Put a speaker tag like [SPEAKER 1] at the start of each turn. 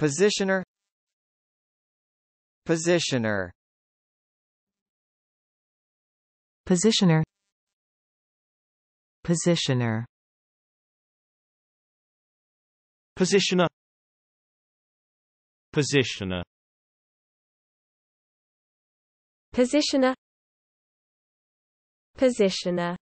[SPEAKER 1] Positioner Positioner Positioner Positioner Positioner Positioner Positioner Positioner